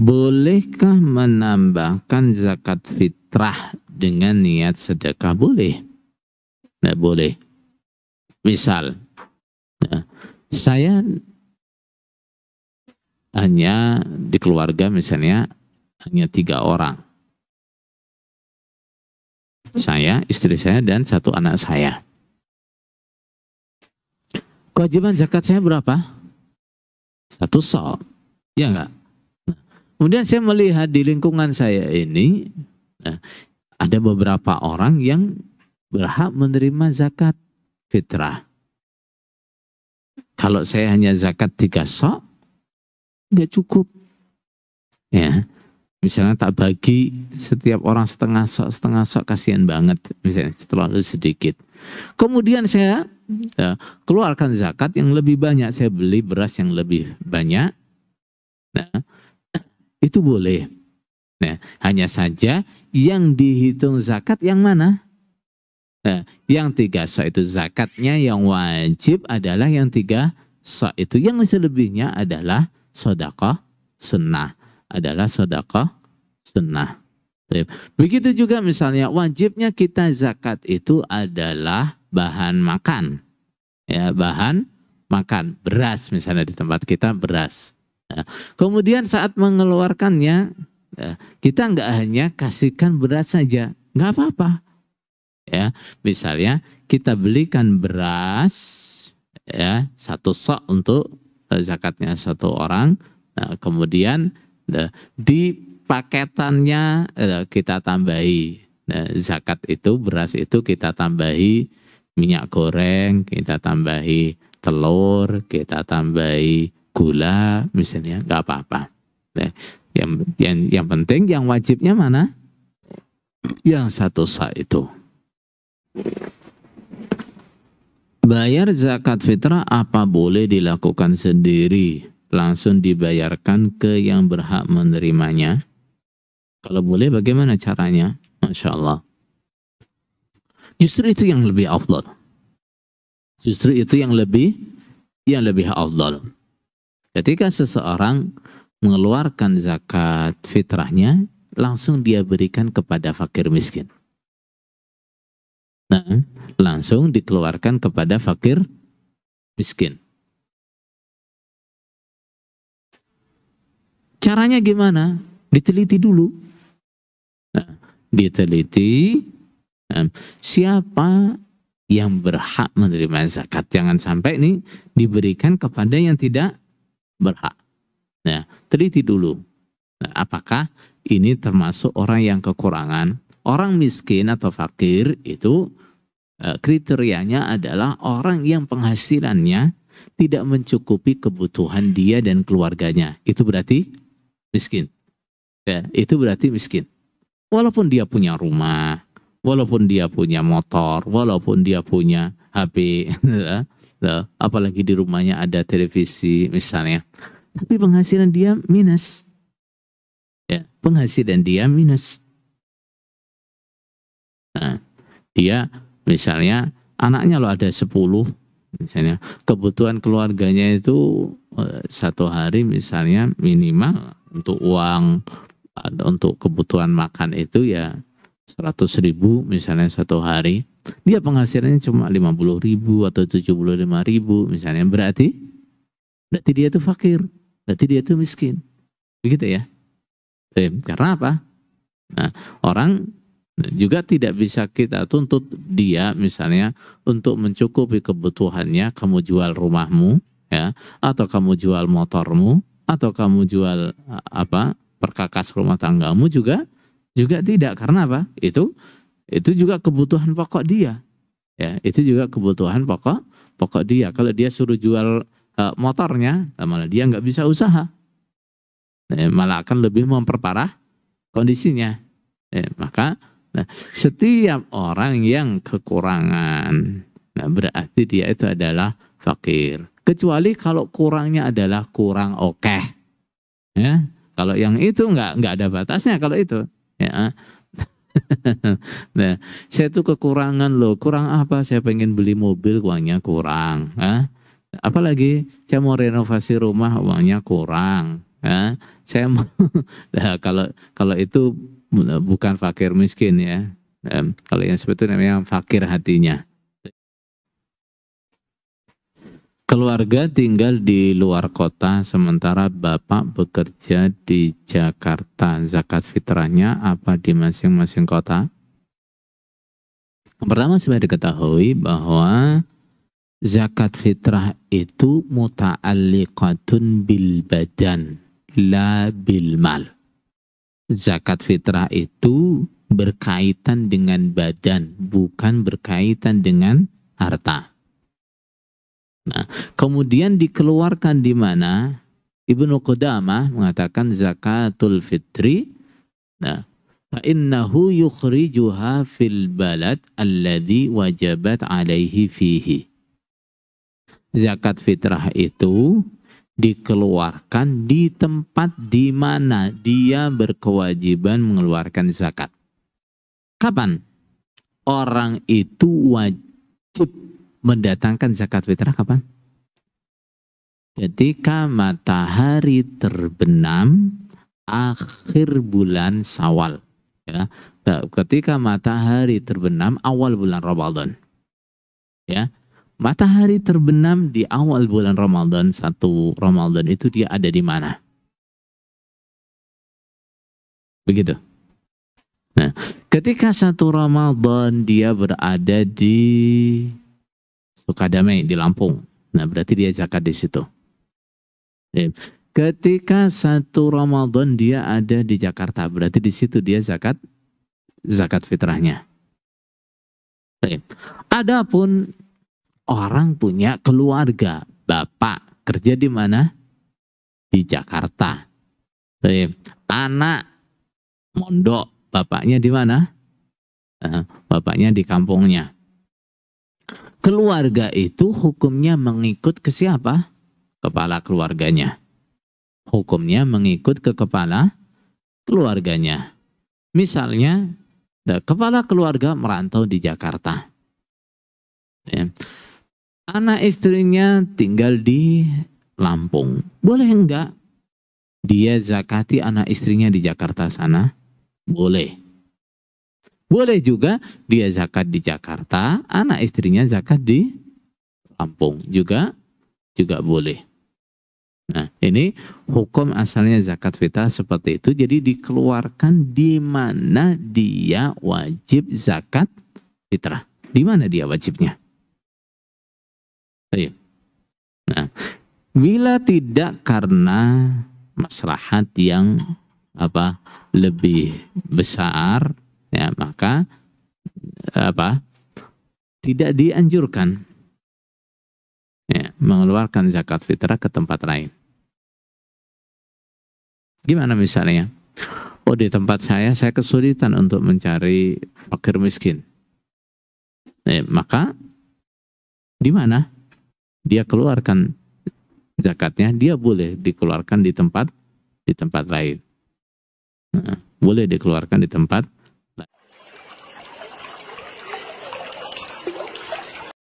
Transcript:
Bolehkah menambahkan zakat fitrah dengan niat sedekah? Boleh. Nah, boleh. Misal, nah, saya hanya di keluarga misalnya hanya tiga orang. Saya, istri saya, dan satu anak saya kewajiban zakat saya berapa? Satu sok. Ya enggak? kemudian saya melihat di lingkungan saya ini, nah, ada beberapa orang yang berhak menerima zakat fitrah. Kalau saya hanya zakat tiga sok, nggak cukup. Ya, misalnya tak bagi setiap orang setengah sok setengah sok kasihan banget misalnya terlalu sedikit kemudian saya Mm-hmm. Ya, keluarkan zakat yang lebih banyak. Saya beli beras yang lebih banyak. Nah, itu boleh. Nah, hanya saja yang dihitung zakat yang mana? Nah, yang tiga so itu zakatnya yang wajib adalah yang tiga so itu. Yang selebihnya adalah sodakoh sunnah. Adalah sodakoh sunnah. Begitu juga misalnya wajibnya kita zakat itu adalah bahan makan. Ya, bahan makan, beras misalnya di tempat kita beras. Ya. Kemudian saat mengeluarkannya, ya, kita nggak hanya kasihkan beras saja, nggak apa-apa. Ya, misalnya kita belikan beras ya satu sok untuk eh, zakatnya satu orang, nah, kemudian eh, di paketannya eh, kita tambahi nah, zakat itu beras itu kita tambahi minyak goreng, kita tambahi telur, kita tambahi gula misalnya, nggak apa-apa. Nah, yang, yang, yang penting yang wajibnya mana? Yang satu sa itu. Bayar zakat fitrah apa boleh dilakukan sendiri? Langsung dibayarkan ke yang berhak menerimanya? Kalau boleh bagaimana caranya? Masya Allah. Justru itu yang lebih afdal. Justru itu yang lebih yang lebih afdal. Ketika seseorang mengeluarkan zakat fitrahnya, langsung dia berikan kepada fakir miskin. Nah, langsung dikeluarkan kepada fakir miskin. Caranya gimana? Diteliti dulu. Nah, diteliti Siapa yang berhak menerima zakat? Jangan sampai ini diberikan kepada yang tidak berhak. Nah, teliti dulu. Nah, apakah ini termasuk orang yang kekurangan? Orang miskin atau fakir itu e, kriterianya adalah orang yang penghasilannya tidak mencukupi kebutuhan dia dan keluarganya. Itu berarti miskin. Ya, itu berarti miskin. Walaupun dia punya rumah, walaupun dia punya motor, walaupun dia punya HP, ya, apalagi di rumahnya ada televisi misalnya, tapi penghasilan dia minus. Ya, penghasilan dia minus. Nah, dia misalnya anaknya lo ada 10 misalnya kebutuhan keluarganya itu eh, satu hari misalnya minimal untuk uang atau eh, untuk kebutuhan makan itu ya 100 ribu misalnya satu hari, dia penghasilannya cuma 50 ribu atau 75 ribu misalnya. Berarti, berarti dia itu fakir. Berarti dia itu miskin. Begitu ya. Eh, karena apa? Nah, orang juga tidak bisa kita tuntut dia misalnya untuk mencukupi kebutuhannya kamu jual rumahmu ya atau kamu jual motormu atau kamu jual apa perkakas rumah tanggamu juga juga tidak karena apa? Itu itu juga kebutuhan pokok dia. Ya, itu juga kebutuhan pokok pokok dia. Kalau dia suruh jual uh, motornya, malah dia nggak bisa usaha. Nah, malah akan lebih memperparah kondisinya. E, maka nah, setiap orang yang kekurangan, nah, berarti dia itu adalah fakir. Kecuali kalau kurangnya adalah kurang oke Okay. Ya, kalau yang itu nggak nggak ada batasnya kalau itu ya nah saya tuh kekurangan loh kurang apa saya pengen beli mobil uangnya kurang Hah? apalagi saya mau renovasi rumah uangnya kurang Hah? saya mau nah, kalau kalau itu bukan fakir miskin ya nah, kalau yang sebetulnya memang fakir hatinya keluarga tinggal di luar kota sementara Bapak bekerja di Jakarta. Zakat fitrahnya apa di masing-masing kota? Yang pertama sudah diketahui bahwa zakat fitrah itu muta'alliqatun bil badan la bil mal. Zakat fitrah itu berkaitan dengan badan, bukan berkaitan dengan harta. Nah, kemudian dikeluarkan di mana? Ibnu Qudamah mengatakan zakatul fitri. Nah, fa innahu yukhrijuha fil balad alladhi wajabat alaihi fihi. Zakat fitrah itu dikeluarkan di tempat di mana dia berkewajiban mengeluarkan zakat. Kapan? Orang itu wajib mendatangkan zakat fitrah kapan? Ketika matahari terbenam akhir bulan Sawal. Ya. Nah, ketika matahari terbenam awal bulan Ramadan. Ya. Matahari terbenam di awal bulan Ramadan, satu Ramadan itu dia ada di mana? Begitu. Nah, ketika satu Ramadan dia berada di Sukadame di Lampung. Nah, berarti dia zakat di situ. Ketika satu Ramadan dia ada di Jakarta, berarti di situ dia zakat zakat fitrahnya. Adapun orang punya keluarga, bapak kerja di mana? Di Jakarta. Anak mondok, bapaknya di mana? Eh, bapaknya di kampungnya keluarga itu hukumnya mengikut ke siapa? Kepala keluarganya. Hukumnya mengikut ke kepala keluarganya. Misalnya, kepala keluarga merantau di Jakarta. Ya. Anak istrinya tinggal di Lampung. Boleh enggak dia zakati anak istrinya di Jakarta sana? Boleh. Boleh juga dia zakat di Jakarta, anak istrinya zakat di Lampung juga juga boleh. Nah, ini hukum asalnya zakat fitrah seperti itu. Jadi dikeluarkan di mana dia wajib zakat fitrah. Di mana dia wajibnya? Iya. Nah, bila tidak karena maslahat yang apa lebih besar ya maka apa tidak dianjurkan ya, mengeluarkan zakat fitrah ke tempat lain. Gimana misalnya? Oh di tempat saya saya kesulitan untuk mencari fakir miskin. Ya, maka di mana dia keluarkan zakatnya dia boleh dikeluarkan di tempat di tempat lain. Nah, boleh dikeluarkan di tempat